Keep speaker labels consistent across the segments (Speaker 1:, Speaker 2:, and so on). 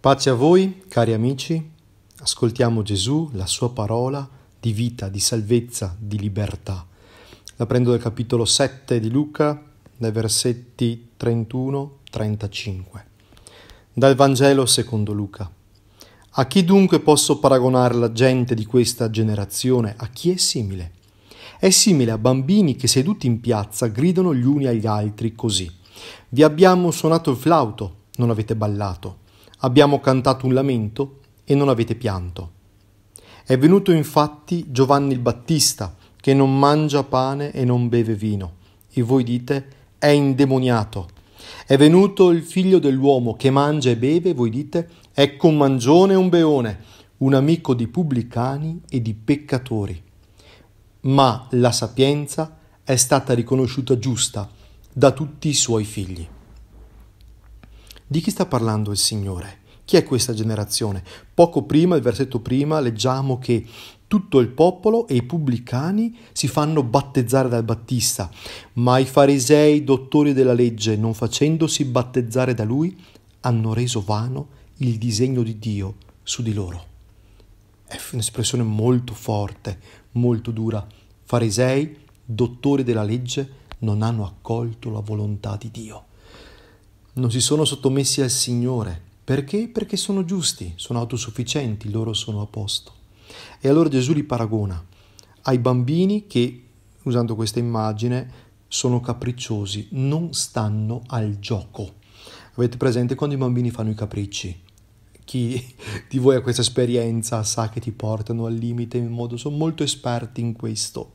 Speaker 1: Pace a voi, cari amici. Ascoltiamo Gesù, la sua parola di vita, di salvezza, di libertà. La prendo dal capitolo 7 di Luca, dai versetti 31-35. Dal Vangelo secondo Luca. A chi dunque posso paragonare la gente di questa generazione? A chi è simile? È simile a bambini che seduti in piazza gridano gli uni agli altri così. Vi abbiamo suonato il flauto, non avete ballato Abbiamo cantato un lamento e non avete pianto. È venuto infatti Giovanni il Battista, che non mangia pane e non beve vino, e voi dite è indemoniato. È venuto il figlio dell'uomo che mangia e beve, e voi dite ecco un mangione e un beone, un amico di pubblicani e di peccatori. Ma la sapienza è stata riconosciuta giusta da tutti i suoi figli. Di chi sta parlando il Signore? Chi è questa generazione? Poco prima, il versetto prima, leggiamo che tutto il popolo e i pubblicani si fanno battezzare dal Battista, ma i farisei, dottori della legge, non facendosi battezzare da lui, hanno reso vano il disegno di Dio su di loro. È un'espressione molto forte, molto dura. Farisei, dottori della legge, non hanno accolto la volontà di Dio non si sono sottomessi al Signore. Perché? Perché sono giusti, sono autosufficienti, loro sono a posto. E allora Gesù li paragona ai bambini che, usando questa immagine, sono capricciosi, non stanno al gioco. Avete presente quando i bambini fanno i capricci? Chi di voi ha questa esperienza sa che ti portano al limite in modo, sono molto esperti in questo.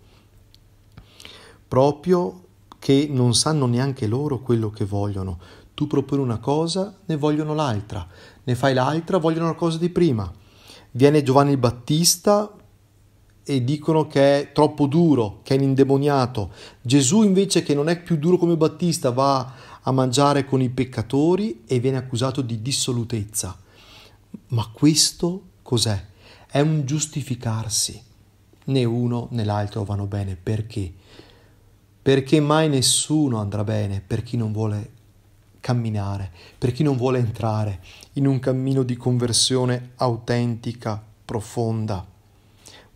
Speaker 1: Proprio che non sanno neanche loro quello che vogliono. Tu proponi una cosa, ne vogliono l'altra, ne fai l'altra, vogliono la cosa di prima. Viene Giovanni il Battista e dicono che è troppo duro, che è indemoniato. Gesù invece che non è più duro come Battista va a mangiare con i peccatori e viene accusato di dissolutezza. Ma questo cos'è? È un giustificarsi. Né uno né l'altro vanno bene perché? perché mai nessuno andrà bene per chi non vuole camminare, per chi non vuole entrare in un cammino di conversione autentica, profonda.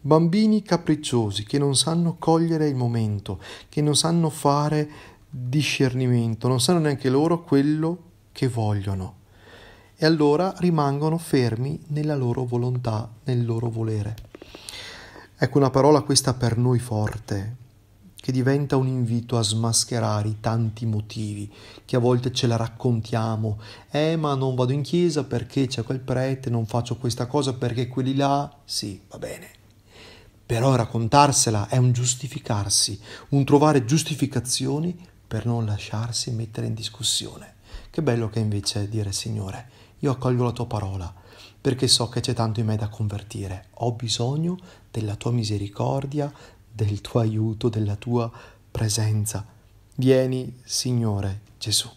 Speaker 1: Bambini capricciosi che non sanno cogliere il momento, che non sanno fare discernimento, non sanno neanche loro quello che vogliono. E allora rimangono fermi nella loro volontà, nel loro volere. Ecco una parola questa per noi forte, che diventa un invito a smascherare i tanti motivi che a volte ce la raccontiamo. Eh, ma non vado in chiesa perché c'è quel prete, non faccio questa cosa perché quelli là. Sì, va bene. Però raccontarsela è un giustificarsi, un trovare giustificazioni per non lasciarsi mettere in discussione. Che bello che invece dire Signore, io accolgo la tua parola perché so che c'è tanto in me da convertire. Ho bisogno della tua misericordia, del tuo aiuto, della tua presenza. Vieni, Signore Gesù.